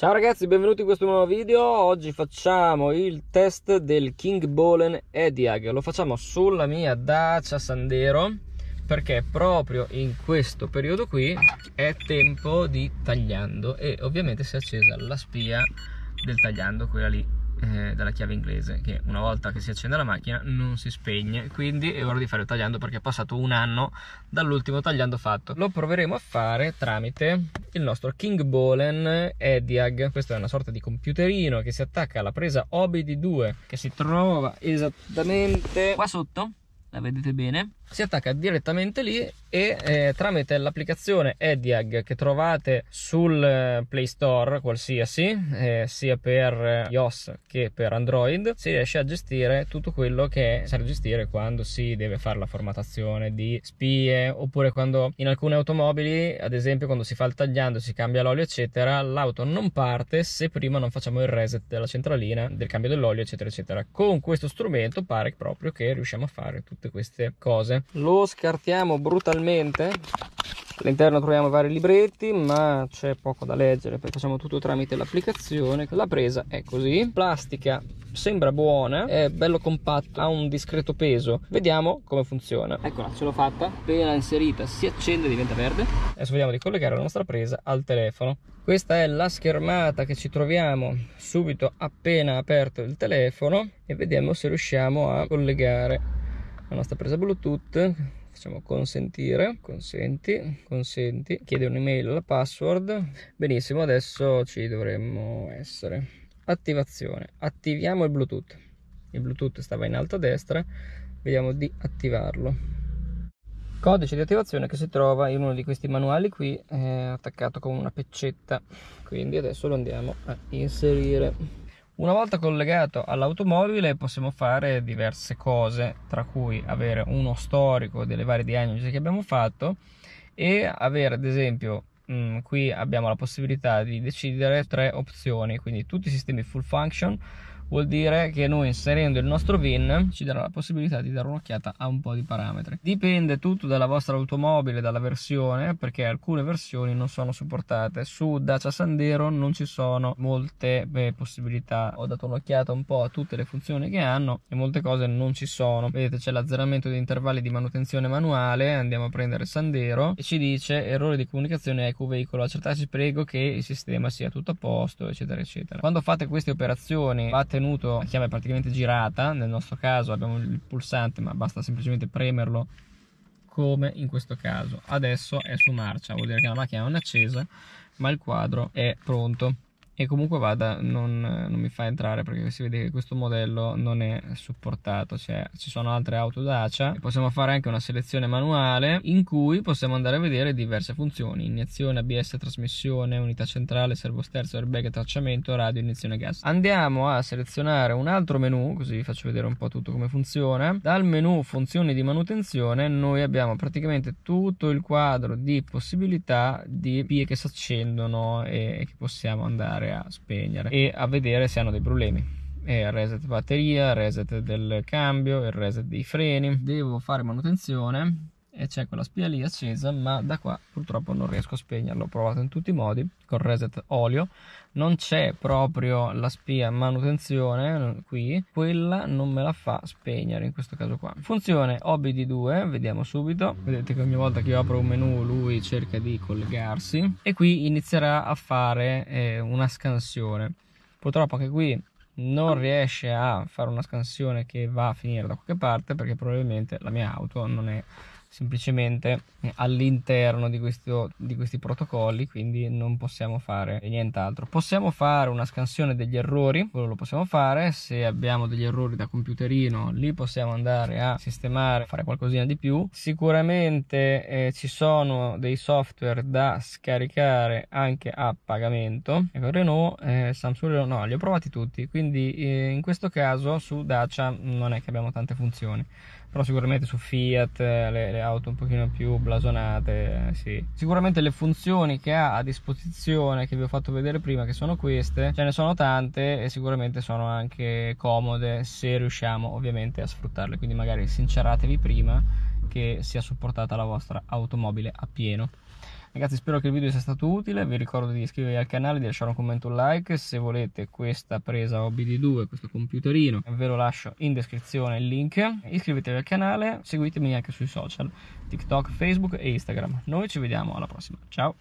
Ciao ragazzi, benvenuti in questo nuovo video. Oggi facciamo il test del King Bolen Ediag. Lo facciamo sulla mia Dacia Sandero perché proprio in questo periodo qui è tempo di tagliando e ovviamente si è accesa la spia del tagliando, quella lì eh, dalla chiave inglese che una volta che si accende la macchina non si spegne quindi è ora di fare il tagliando perché è passato un anno dall'ultimo tagliando fatto lo proveremo a fare tramite il nostro King Bolen Ediag questo è una sorta di computerino che si attacca alla presa OBD2 che si trova esattamente qua sotto la vedete bene si attacca direttamente lì e eh, tramite l'applicazione Ediag che trovate sul eh, Play Store qualsiasi, eh, sia per eh, iOS che per Android, si riesce a gestire tutto quello che serve gestire quando si deve fare la formattazione di spie oppure quando in alcune automobili, ad esempio quando si fa il tagliando, si cambia l'olio eccetera, l'auto non parte se prima non facciamo il reset della centralina, del cambio dell'olio eccetera eccetera. Con questo strumento pare proprio che riusciamo a fare tutte queste cose lo scartiamo brutalmente All'interno troviamo vari libretti, ma c'è poco da leggere perché facciamo tutto tramite l'applicazione. La presa è così, plastica sembra buona, è bello compatto, ha un discreto peso. Vediamo come funziona. Eccola, ce l'ho fatta, appena inserita si accende e diventa verde. Adesso vediamo di collegare la nostra presa al telefono. Questa è la schermata che ci troviamo subito appena aperto il telefono e vediamo se riusciamo a collegare la nostra presa bluetooth facciamo consentire consenti consenti chiede un'email la password benissimo adesso ci dovremmo essere attivazione attiviamo il bluetooth il bluetooth stava in alto a destra vediamo di attivarlo codice di attivazione che si trova in uno di questi manuali qui attaccato con una peccetta quindi adesso lo andiamo a inserire una volta collegato all'automobile possiamo fare diverse cose, tra cui avere uno storico delle varie diagnosi che abbiamo fatto e avere ad esempio mh, mm, qui abbiamo la possibilità di decidere tre opzioni, quindi tutti i sistemi full function, vuol dire che noi inserendo il nostro VIN ci darà la possibilità di dare un'occhiata a un po' di parametri. Dipende tutto dalla vostra automobile, dalla versione, perché alcune versioni non sono supportate. Su Dacia Sandero non ci sono molte beh, possibilità. Ho dato un'occhiata un po' a tutte le funzioni che hanno e molte cose non ci sono. Vedete c'è l'azzeramento di intervalli di manutenzione manuale, andiamo a prendere Sandero e ci dice errore di comunicazione eco veicolo, accertateci prego che il sistema sia tutto a posto, eccetera eccetera. Quando fate queste operazioni, fate contenuto la chiave è praticamente girata, nel nostro caso abbiamo il pulsante ma basta semplicemente premerlo come in questo caso. Adesso è su marcia, vuol dire che la macchina non è accesa ma il quadro è pronto e comunque vada non, non, mi fa entrare perché si vede che questo modello non è supportato cioè ci sono altre auto Dacia possiamo fare anche una selezione manuale in cui possiamo andare a vedere diverse funzioni iniezione ABS trasmissione unità centrale servosterzo airbag tracciamento radio iniezione gas andiamo a selezionare un altro menu così vi faccio vedere un po' tutto come funziona dal menu funzioni di manutenzione noi abbiamo praticamente tutto il quadro di possibilità di pie che si accendono e che possiamo andare a spegnere e a vedere se hanno dei problemi e reset batteria, il reset del cambio, il reset dei freni. Devo fare manutenzione e c'è quella spia lì accesa ma da qua purtroppo non riesco a spegnerlo ho provato in tutti i modi con reset olio non c'è proprio la spia manutenzione eh, qui quella non me la fa spegnere in questo caso qua funzione OBD2 vediamo subito vedete che ogni volta che io apro un menu lui cerca di collegarsi e qui inizierà a fare eh, una scansione purtroppo anche qui non riesce a fare una scansione che va a finire da qualche parte perché probabilmente la mia auto non è semplicemente eh, all'interno di, questo, di questi protocolli, quindi non possiamo fare nient'altro. Possiamo fare una scansione degli errori, quello lo possiamo fare, se abbiamo degli errori da computerino lì possiamo andare a sistemare, fare qualcosina di più. Sicuramente eh, ci sono dei software da scaricare anche a pagamento, ecco Renault, eh, Samsung Renault, no, li ho provati tutti, quindi eh, in questo caso su Dacia non è che abbiamo tante funzioni, però sicuramente su Fiat, eh, le, le le auto un pochino più blasonate, eh, sì. Sicuramente le funzioni che ha a disposizione, che vi ho fatto vedere prima, che sono queste, ce ne sono tante e sicuramente sono anche comode se riusciamo ovviamente a sfruttarle, quindi magari sinceratevi prima che sia supportata la vostra automobile a pieno. Ragazzi spero che il video sia stato utile, vi ricordo di iscrivervi al canale, di lasciare un commento, un like, se volete questa presa OBD2, questo computerino, ve lo lascio in descrizione il link, iscrivetevi al canale, seguitemi anche sui social, TikTok, Facebook e Instagram. Noi ci vediamo alla prossima, ciao!